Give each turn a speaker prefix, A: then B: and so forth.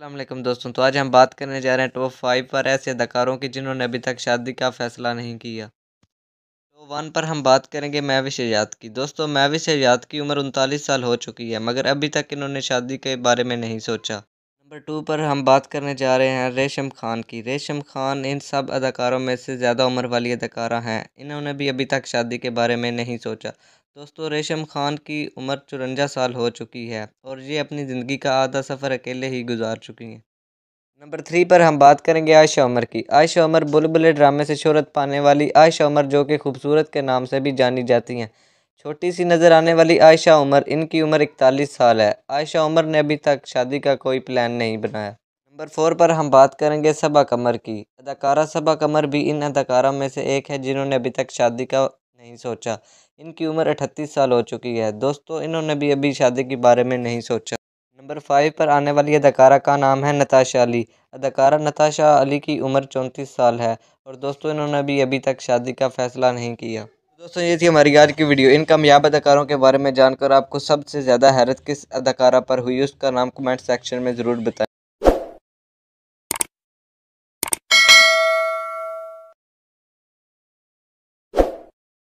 A: असलम दोस्तों तो आज हम बात करने जा रहे हैं टॉप फाइव पर ऐसे अदाकारों की जिन्होंने अभी तक शादी का फैसला नहीं किया तो वन पर हम बात करेंगे मैविश याद की दोस्तों मैविश शजाद की उम्र उनतालीस साल हो चुकी है मगर अभी तक इन्होंने शादी के बारे में नहीं सोचा नंबर टू पर हम बात करने जा रहे हैं रेशम खान की रेशम खान इन सब अदाकारों में से ज़्यादा उम्र वाली अदाकारा हैं इन्होंने भी अभी तक शादी के बारे में नहीं सोचा दोस्तों रेशम खान की उम्र चुरंजा साल हो चुकी है और ये अपनी ज़िंदगी का आधा सफ़र अकेले ही गुजार चुकी हैं नंबर थ्री पर हम बात करेंगे आयशा उमर की आयशा उमर बुलबुल ड्रामे से शहरत पाने वाली आयशा उमर जो कि खूबसूरत के नाम से भी जानी जाती हैं छोटी सी नज़र आने वाली आयशा उमर इनकी उम्र इकतालीस साल है आयशा उमर ने अभी तक शादी का कोई प्लान नहीं बनाया नंबर फोर पर हम बात करेंगे सबा कमर की अदाकारा सबा कमर भी इन अदाकारों में से एक है जिन्होंने अभी तक शादी का नहीं सोचा इनकी उम्र अठतीस साल हो चुकी है दोस्तों इन्होंने भी अभी शादी के बारे में नहीं सोचा नंबर फाइव पर आने वाली अदाकारा का नाम है नताशा अली अदाकारा नताशा अली की उम्र चौंतीस साल है और दोस्तों इन्होंने भी अभी तक शादी का फैसला नहीं किया दोस्तों ये थी हमारी आज की वीडियो इन कामयाब अदाकारों के बारे में जानकर आपको सबसे ज़्यादा हैरत किस अदाकारा पर हुई उसका नाम कमेंट सेक्शन में ज़रूर बताएं